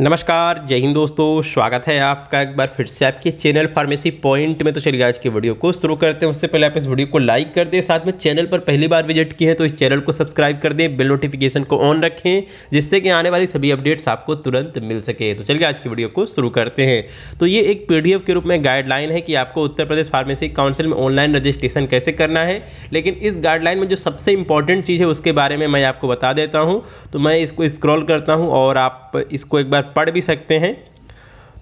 नमस्कार जय हिंद दोस्तों स्वागत है आपका एक बार फिर से आपके चैनल फार्मेसी पॉइंट में तो चलिए आज की वीडियो को शुरू करते हैं उससे पहले आप इस वीडियो को लाइक कर दें साथ में चैनल पर पहली बार विजिट किए हैं तो इस चैनल को सब्सक्राइब कर दें बेल नोटिफिकेशन को ऑन रखें जिससे कि आने वाली सभी अपडेट्स आपको तुरंत मिल सके तो चलिए आज की वीडियो को शुरू करते हैं तो ये एक पी के रूप में गाइडलाइन है कि आपको उत्तर प्रदेश फार्मेसी काउंसिल में ऑनलाइन रजिस्ट्रेशन कैसे करना है लेकिन इस गाइडलाइन में जो सबसे इंपॉर्टेंट चीज़ है उसके बारे में मैं आपको बता देता हूँ तो मैं इसको स्क्रॉल करता हूँ और आप इसको एक बार साथ पढ़ भी सकते हैं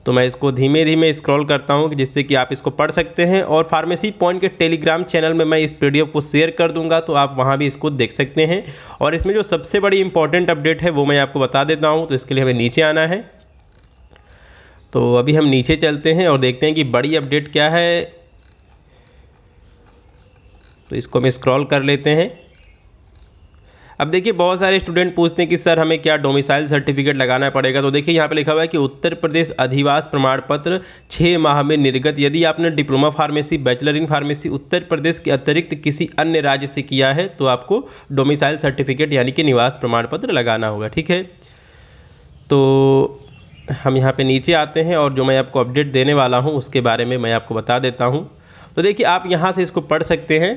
तो मैं इसको धीमे धीमे स्क्रॉल करता हूँ जिससे कि आप इसको पढ़ सकते हैं और फार्मेसी पॉइंट के टेलीग्राम चैनल में मैं इस पीडीएफ को शेयर कर दूंगा तो आप वहाँ भी इसको देख सकते हैं और इसमें जो सबसे बड़ी इंपॉर्टेंट अपडेट है वो मैं आपको बता देता हूँ तो इसके लिए हमें नीचे आना है तो अभी हम नीचे चलते हैं और देखते हैं कि बड़ी अपडेट क्या है तो इसको हम स्क्रॉल कर लेते हैं अब देखिए बहुत सारे स्टूडेंट पूछते हैं कि सर हमें क्या डोमिसाइल सर्टिफिकेट लगाना पड़ेगा तो देखिए यहाँ पे लिखा हुआ है कि उत्तर प्रदेश अधिवास प्रमाण पत्र छः माह में निर्गत यदि आपने diploma pharmacy bachelor in pharmacy Uttar Pradesh के अतिरिक्त किसी अन्य राज्य से किया है तो आपको डोमिसाइल सर्टिफिकेट यानी कि निवास प्रमाण पत्र लगाना होगा ठीक है तो हम यहाँ पर नीचे आते हैं और जो मैं आपको अपडेट देने वाला हूँ उसके बारे में मैं आपको बता देता हूँ तो देखिए आप यहाँ से इसको पढ़ सकते हैं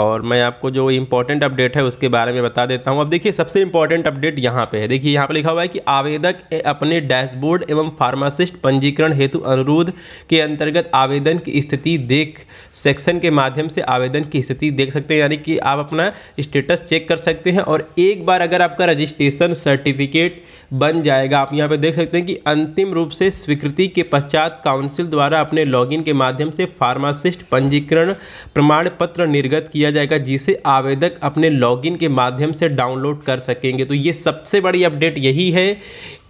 और मैं आपको जो इम्पोर्टेंट अपडेट है उसके बारे में बता देता हूँ अब देखिए सबसे इम्पोर्टेंट अपडेट यहाँ पे है देखिए यहाँ पे लिखा हुआ है कि आवेदक अपने डैशबोर्ड एवं फार्मासिस्ट पंजीकरण हेतु अनुरोध के अंतर्गत आवेदन की स्थिति देख सेक्शन के माध्यम से आवेदन की स्थिति देख सकते हैं यानी कि आप अपना स्टेटस चेक कर सकते हैं और एक बार अगर आपका रजिस्ट्रेशन सर्टिफिकेट बन जाएगा आप यहाँ पर देख सकते हैं कि अंतिम रूप से स्वीकृति के पश्चात काउंसिल द्वारा अपने लॉग के माध्यम से फार्मासिस्ट पंजीकरण प्रमाण पत्र निर्गत किया किया जाएगा जिसे आवेदक अपने लॉगिन के माध्यम से डाउनलोड कर सकेंगे तो ये सबसे बड़ी अपडेट यही है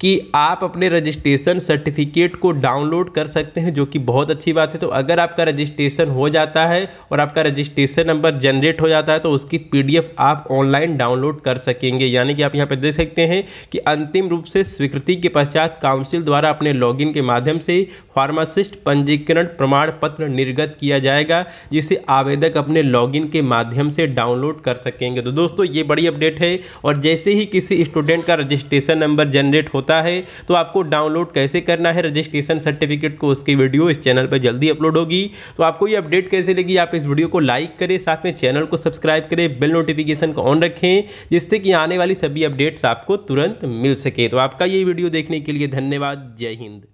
कि आप अपने रजिस्ट्रेशन सर्टिफिकेट को डाउनलोड कर सकते हैं जो कि बहुत अच्छी बात है तो अगर आपका रजिस्ट्रेशन हो जाता है और आपका रजिस्ट्रेशन नंबर जनरेट हो जाता है तो उसकी पीडीएफ आप ऑनलाइन डाउनलोड कर सकेंगे यानी कि आप यहाँ पर देख सकते हैं कि अंतिम रूप से स्वीकृति के पश्चात काउंसिल द्वारा अपने लॉगिन के माध्यम से फार्मासिस्ट पंजीकरण प्रमाण पत्र निर्गत किया जाएगा जिसे आवेदक अपने लॉगिन के माध्यम से डाउनलोड कर सकेंगे तो दोस्तों ये बड़ी अपडेट है और जैसे ही किसी स्टूडेंट का रजिस्ट्रेशन नंबर जनरेट होता सकता है तो आपको डाउनलोड कैसे करना है रजिस्ट्रेशन सर्टिफिकेट को उसकी वीडियो इस चैनल पर जल्दी अपलोड होगी तो आपको ये अपडेट कैसे लगी आप इस वीडियो को लाइक करें साथ में चैनल को सब्सक्राइब करें बिल नोटिफिकेशन को ऑन रखें जिससे कि आने वाली सभी अपडेट्स आपको तुरंत मिल सके तो आपका ये वीडियो देखने के लिए धन्यवाद जय हिंद